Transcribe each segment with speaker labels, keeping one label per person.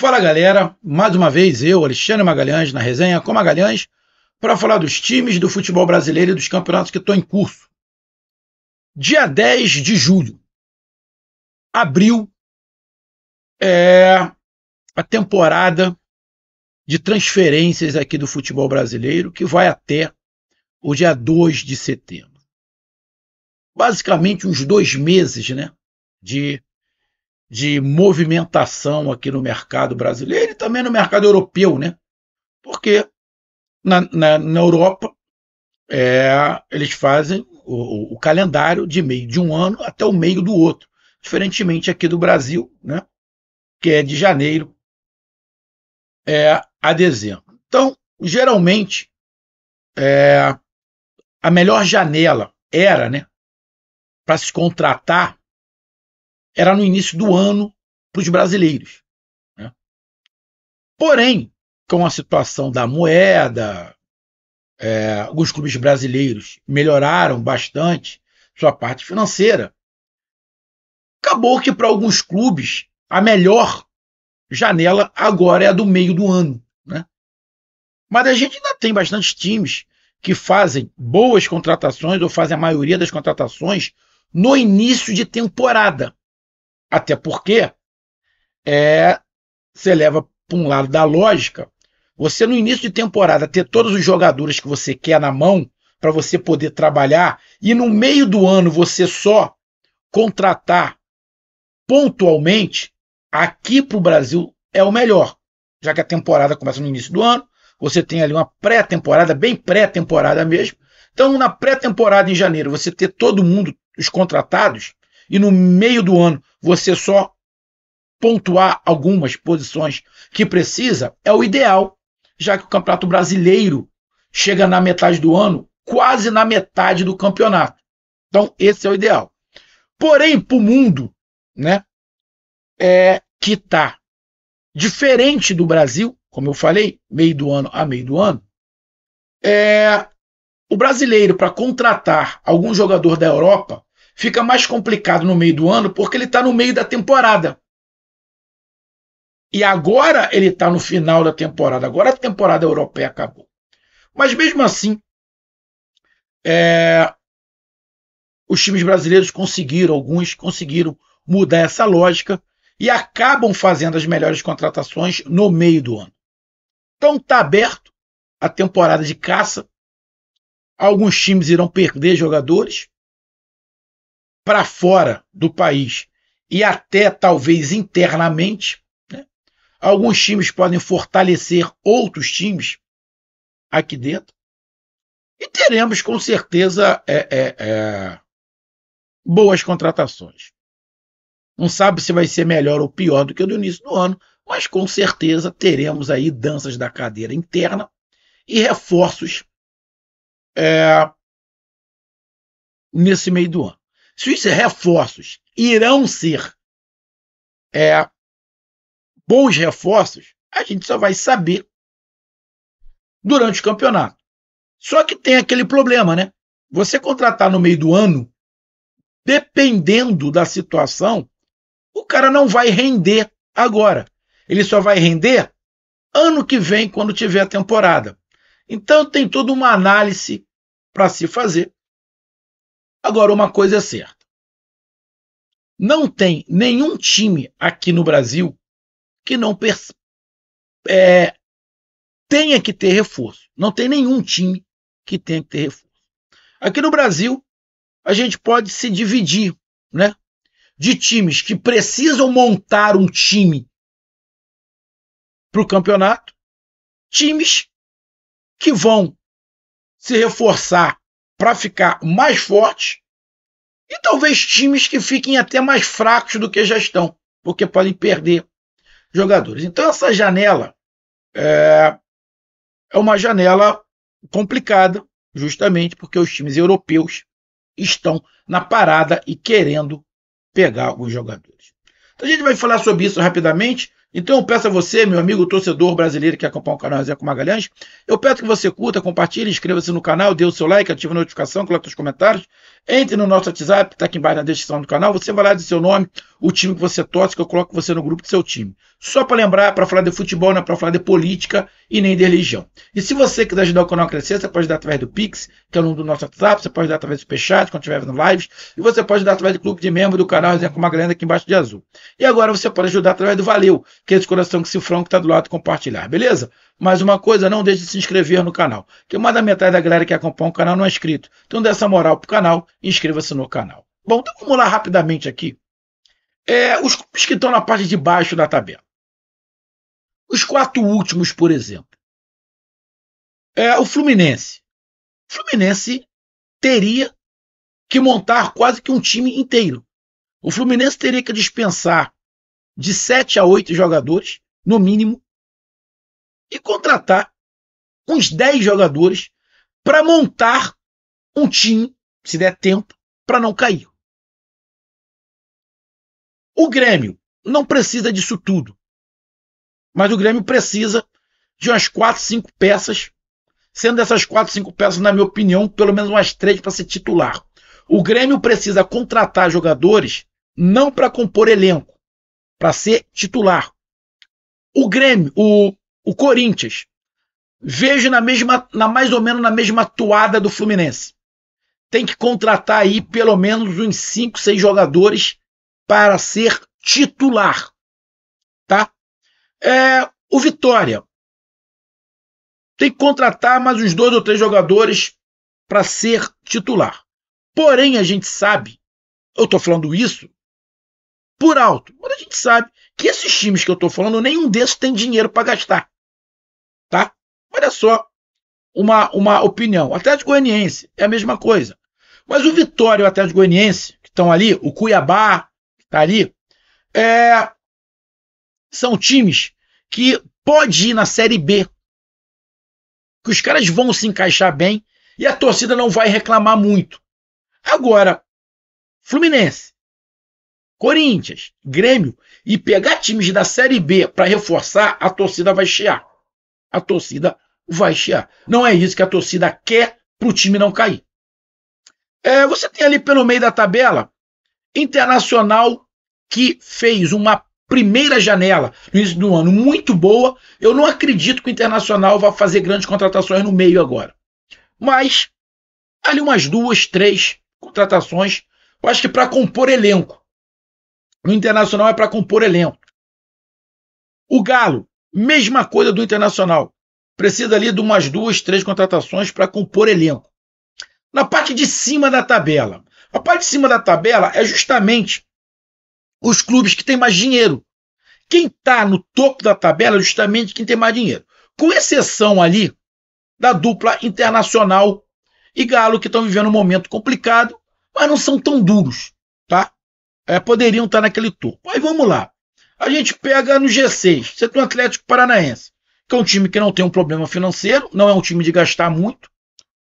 Speaker 1: Fala galera, mais uma vez eu, Alexandre Magalhães, na resenha com Magalhães, para falar dos times do futebol brasileiro e dos campeonatos que estão em curso. Dia 10 de julho, abriu é, a temporada de transferências aqui do futebol brasileiro, que vai até o dia 2 de setembro. Basicamente, uns dois meses né, de de movimentação aqui no mercado brasileiro e também no mercado europeu, né? Porque na, na, na Europa é, eles fazem o, o, calendário de meio de um ano até o meio do outro, diferentemente aqui do Brasil, né? Que é de janeiro é, a dezembro. Então, geralmente é, a melhor janela era, né? Para se contratar era no início do ano para os brasileiros. Né? Porém, com a situação da moeda, é, alguns clubes brasileiros melhoraram bastante sua parte financeira. Acabou que para alguns clubes a melhor janela agora é a do meio do ano. Né? Mas a gente ainda tem bastantes times que fazem boas contratações ou fazem a maioria das contratações no início de temporada. Até porque é, você leva para um lado da lógica, você no início de temporada ter todos os jogadores que você quer na mão para você poder trabalhar e no meio do ano você só contratar pontualmente, aqui para o Brasil é o melhor, já que a temporada começa no início do ano, você tem ali uma pré-temporada, bem pré-temporada mesmo. Então, na pré-temporada em janeiro, você ter todo mundo, os contratados, e no meio do ano você só pontuar algumas posições que precisa é o ideal, já que o Campeonato Brasileiro chega na metade do ano, quase na metade do campeonato. Então, esse é o ideal. Porém, para o mundo, né, é que tá diferente do Brasil, como eu falei, meio do ano a meio do ano, é o brasileiro para contratar algum jogador da Europa fica mais complicado no meio do ano porque ele está no meio da temporada. E agora ele está no final da temporada. Agora a temporada europeia acabou. Mas mesmo assim, é, os times brasileiros conseguiram, alguns conseguiram mudar essa lógica e acabam fazendo as melhores contratações no meio do ano. Então está aberto a temporada de caça. Alguns times irão perder jogadores, para fora do país e até talvez internamente. Né? Alguns times podem fortalecer outros times aqui dentro. E teremos com certeza é, é, é, boas contratações. Não sabe se vai ser melhor ou pior do que o do início do ano, mas com certeza teremos aí danças da cadeira interna e reforços é, nesse meio do ano se os reforços irão ser é, bons reforços, a gente só vai saber durante o campeonato. Só que tem aquele problema, né? Você contratar no meio do ano, dependendo da situação, o cara não vai render agora. Ele só vai render ano que vem, quando tiver a temporada. Então tem toda uma análise para se fazer. Agora, uma coisa é certa: não tem nenhum time aqui no Brasil que não é, tenha que ter reforço. Não tem nenhum time que tenha que ter reforço. Aqui no Brasil, a gente pode se dividir né, de times que precisam montar um time para o campeonato, times que vão se reforçar para ficar mais forte e talvez times que fiquem até mais fracos do que já estão, porque podem perder jogadores. Então, essa janela é, é uma janela complicada, justamente porque os times europeus estão na parada e querendo pegar alguns jogadores. Então, a gente vai falar sobre isso rapidamente. Então eu peço a você, meu amigo torcedor brasileiro que acompanha o canal com Magalhães, eu peço que você curta, compartilhe, inscreva-se no canal, dê o seu like, ative a notificação, coloque os comentários. Entre no nosso WhatsApp, está aqui embaixo na descrição do canal. Você vai lá de seu nome, o time que você torce, que eu coloco você no grupo do seu time. Só para lembrar, para falar de futebol, não é para falar de política e nem de religião. E se você quiser ajudar o canal a crescer, você pode dar através do Pix, que é o nome do nosso WhatsApp, você pode dar através do Superchat, quando estiver vendo lives, e você pode dar através do clube de membro do canal exemplo, com grande aqui embaixo de azul. E agora você pode ajudar através do Valeu, que é esse coração que se franco está do lado compartilhar, beleza? Mais uma coisa, não deixe de se inscrever no canal, que mais da metade da galera que acompanha o canal não é inscrito. Então dê essa moral pro canal e inscreva-se no canal. Bom, então vamos lá rapidamente aqui. É, os clubes que estão na parte de baixo da tabela. Os quatro últimos, por exemplo. É, o Fluminense. O Fluminense teria que montar quase que um time inteiro. O Fluminense teria que dispensar de 7 a 8 jogadores, no mínimo, e contratar uns 10 jogadores para montar um time, se der tempo, para não cair. O Grêmio não precisa disso tudo. Mas o Grêmio precisa de umas 4, 5 peças. Sendo essas 4, 5 peças, na minha opinião, pelo menos umas 3 para ser titular. O Grêmio precisa contratar jogadores não para compor elenco, para ser titular. O Grêmio, o o Corinthians, vejo na mesma, na mais ou menos na mesma toada do Fluminense. Tem que contratar aí pelo menos uns 5, 6 jogadores para ser titular, tá? É, o Vitória tem que contratar mais uns dois ou três jogadores para ser titular. Porém, a gente sabe, eu estou falando isso por alto. Mas a gente sabe que esses times que eu estou falando, nenhum desses tem dinheiro para gastar. Tá? Olha só uma, uma opinião. O Atlético Goianiense é a mesma coisa. Mas o Vitória e o Atlético Goianiense, que estão ali, o Cuiabá, que está ali, é, são times que pode ir na Série B. Que os caras vão se encaixar bem e a torcida não vai reclamar muito. Agora, Fluminense, Corinthians, Grêmio e pegar times da Série B para reforçar, a torcida vai chiar. A torcida vai chiar. Não é isso que a torcida quer para o time não cair. É, você tem ali pelo meio da tabela Internacional que fez uma primeira janela no início do ano muito boa. Eu não acredito que o Internacional vá fazer grandes contratações no meio agora. Mas ali umas duas, três contratações, eu acho que para compor elenco no Internacional é para compor elenco. O Galo, mesma coisa do Internacional. Precisa ali de umas duas, três contratações para compor elenco. Na parte de cima da tabela. A parte de cima da tabela é justamente os clubes que têm mais dinheiro. Quem está no topo da tabela é justamente quem tem mais dinheiro. Com exceção ali da dupla internacional e Galo, que estão vivendo um momento complicado, mas não são tão duros. tá? é, poderiam estar naquele topo. Aí vamos lá. A gente pega no G6, você tem o Atlético Paranaense, que é um time que não tem um problema financeiro, não é um time de gastar muito,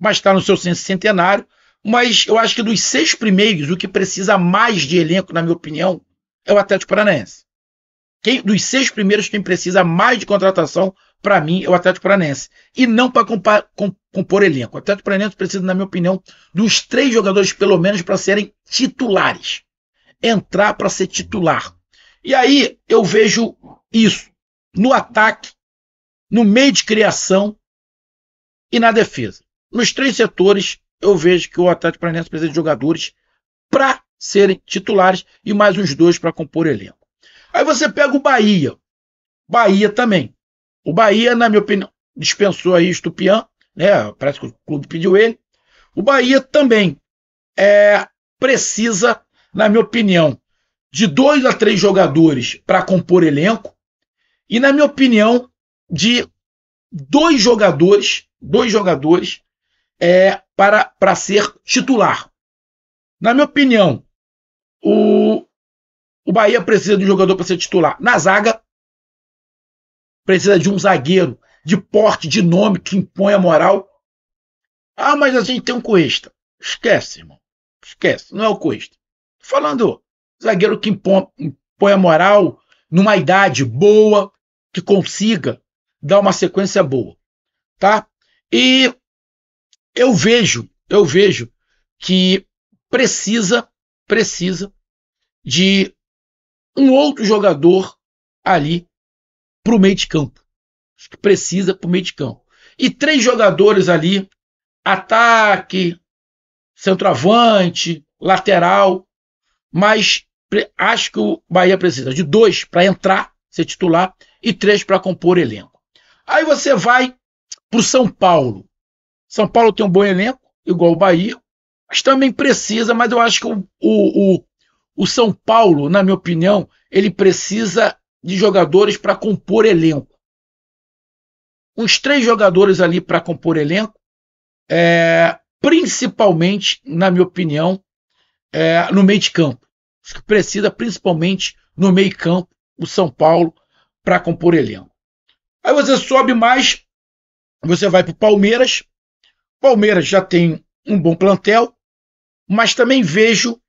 Speaker 1: mas está no seu centenário. Mas eu acho que dos seis primeiros, o que precisa mais de elenco, na minha opinião, é o Atlético Paranaense. Quem, dos seis primeiros, quem precisa mais de contratação, para mim, é o Atlético Paranaense. E não para com, compor elenco. O Atlético Paranaense precisa, na minha opinião, dos três jogadores, pelo menos, para serem titulares entrar para ser titular. E aí eu vejo isso no ataque, no meio de criação e na defesa. Nos três setores, eu vejo que o Atlético Paranaense precisa de jogadores para serem titulares e mais uns dois para compor elenco. Aí você pega o Bahia. Bahia também. O Bahia, na minha opinião, dispensou aí Estupian, né? Parece que o clube pediu ele. O Bahia também é, precisa na minha opinião, de dois a três jogadores para compor elenco, e na minha opinião, de dois jogadores, dois jogadores é, para, para ser titular. Na minha opinião, o, o Bahia precisa de um jogador para ser titular. Na zaga, precisa de um zagueiro de porte, de nome, que impõe a moral. Ah, mas a gente tem um Cuesta. Esquece, irmão. Esquece. Não é o Cuesta falando zagueiro que impõe, a moral numa idade boa, que consiga dar uma sequência boa, tá? E eu vejo, eu vejo que precisa, precisa de um outro jogador ali para o meio de campo. que precisa para o meio de campo. E três jogadores ali: ataque, centroavante, lateral, mas acho que o Bahia precisa de dois para entrar, ser titular, e três para compor elenco. Aí você vai para o São Paulo. São Paulo tem um bom elenco, igual o Bahia, mas também precisa, mas eu acho que o, o, o, o São Paulo, na minha opinião, ele precisa de jogadores para compor elenco. Uns três jogadores ali para compor elenco, é, principalmente, na minha opinião, é, no meio de campo. Acho que precisa, principalmente no meio campo, o São Paulo para compor elenco. Aí você sobe mais, você vai para o Palmeiras. Palmeiras já tem um bom plantel, mas também vejo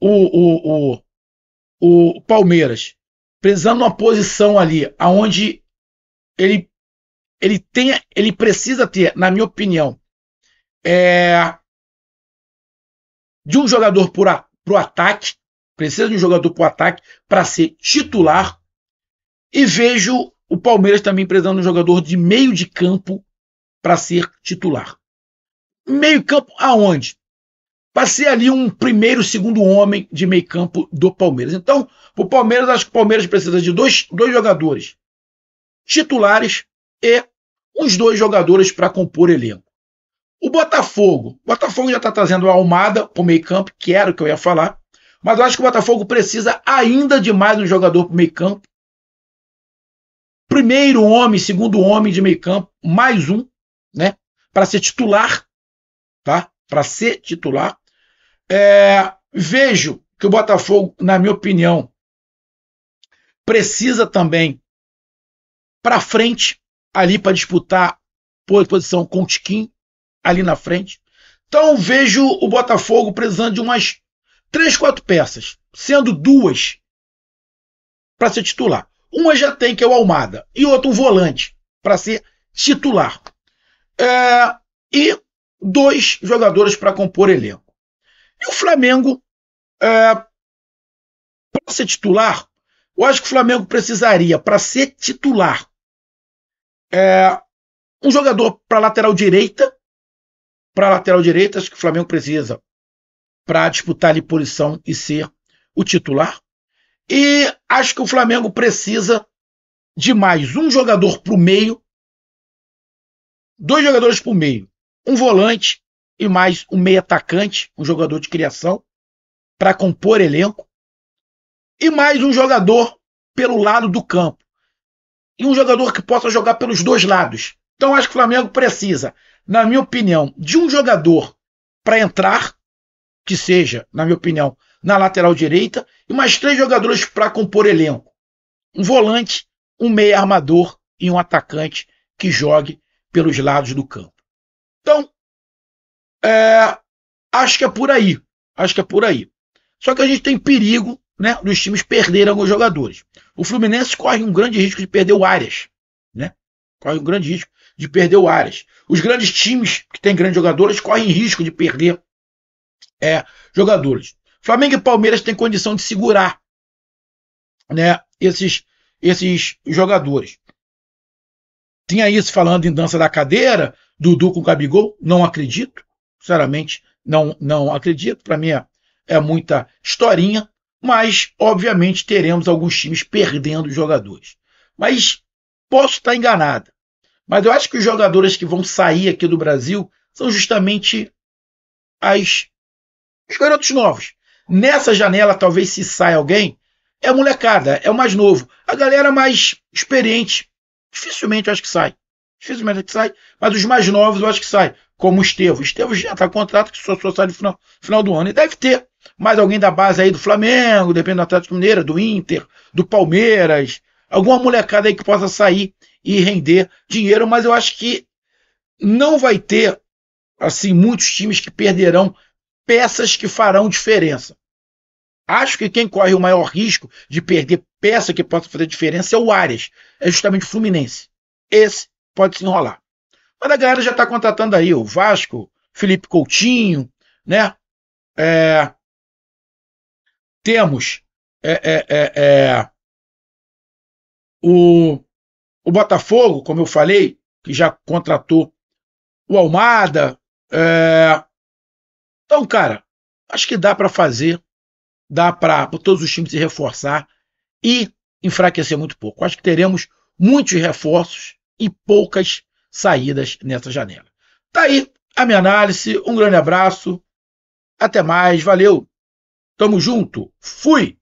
Speaker 1: o, o, o, o Palmeiras precisando de uma posição ali aonde ele ele tem ele precisa ter, na minha opinião, é, de um jogador para o ataque, precisa de um jogador para o ataque para ser titular, e vejo o Palmeiras também precisando de um jogador de meio de campo para ser titular. Meio campo aonde? Passei ali um primeiro, segundo homem de meio campo do Palmeiras. Então, o Palmeiras, acho que o Palmeiras precisa de dois, dois jogadores titulares e uns dois jogadores para compor elenco. O Botafogo. O Botafogo já está trazendo a Almada para o meio campo, que era o que eu ia falar. Mas eu acho que o Botafogo precisa ainda de mais um jogador para o meio campo. Primeiro homem, segundo homem de meio campo, mais um, né? Para ser titular, tá? Para ser titular. É, vejo que o Botafogo, na minha opinião, precisa também para frente ali para disputar posição com o Tiquinho ali na frente. Então vejo o Botafogo precisando de umas três, quatro peças, sendo duas para ser titular. Uma já tem, que é o Almada, e outra um volante para ser titular. É, e dois jogadores para compor elenco. E o Flamengo, é, para ser titular, eu acho que o Flamengo precisaria, para ser titular, é, um jogador para lateral direita, para a lateral direita, acho que o Flamengo precisa para disputar ali posição e ser o titular. E acho que o Flamengo precisa de mais um jogador para o meio, dois jogadores para o meio, um volante e mais um meio atacante, um jogador de criação, para compor elenco, e mais um jogador pelo lado do campo. E um jogador que possa jogar pelos dois lados, então acho que o Flamengo precisa, na minha opinião, de um jogador para entrar, que seja, na minha opinião, na lateral direita, e mais três jogadores para compor elenco. Um volante, um meia armador e um atacante que jogue pelos lados do campo. Então, é, acho que é por aí. Acho que é por aí. Só que a gente tem perigo né, dos times perderem alguns jogadores. O Fluminense corre um grande risco de perder o Arias. Né? Corre um grande risco de perder o Ares. Os grandes times que têm grandes jogadores correm risco de perder é, jogadores. Flamengo e Palmeiras têm condição de segurar né, esses, esses jogadores. Tinha isso falando em dança da cadeira, Dudu com Gabigol, não acredito, sinceramente, não, não acredito. Para mim é, é muita historinha, mas obviamente teremos alguns times perdendo jogadores. Mas posso estar enganada. Mas eu acho que os jogadores que vão sair aqui do Brasil são justamente as, os garotos novos. Nessa janela, talvez se saia alguém, é a molecada, é o mais novo. A galera mais experiente, dificilmente eu acho que sai. Dificilmente que sai, mas os mais novos eu acho que sai. Como o Estevo. Estevo já está contrato que só, só sai no final, final do ano. E deve ter mais alguém da base aí do Flamengo, depende do Atlético Mineiro, do Inter, do Palmeiras, alguma molecada aí que possa sair e render dinheiro, mas eu acho que não vai ter assim muitos times que perderão peças que farão diferença. Acho que quem corre o maior risco de perder peça que possa fazer diferença é o Arias, é justamente o Fluminense. Esse pode se enrolar. Mas a galera já está contratando aí o Vasco, Felipe Coutinho, né? É, temos é, é, é, é o, o Botafogo, como eu falei, que já contratou o Almada. É... Então, cara, acho que dá para fazer, dá para todos os times se reforçar e enfraquecer muito pouco. Acho que teremos muitos reforços e poucas saídas nessa janela. Tá aí a minha análise. Um grande abraço. Até mais. Valeu. Tamo junto. Fui.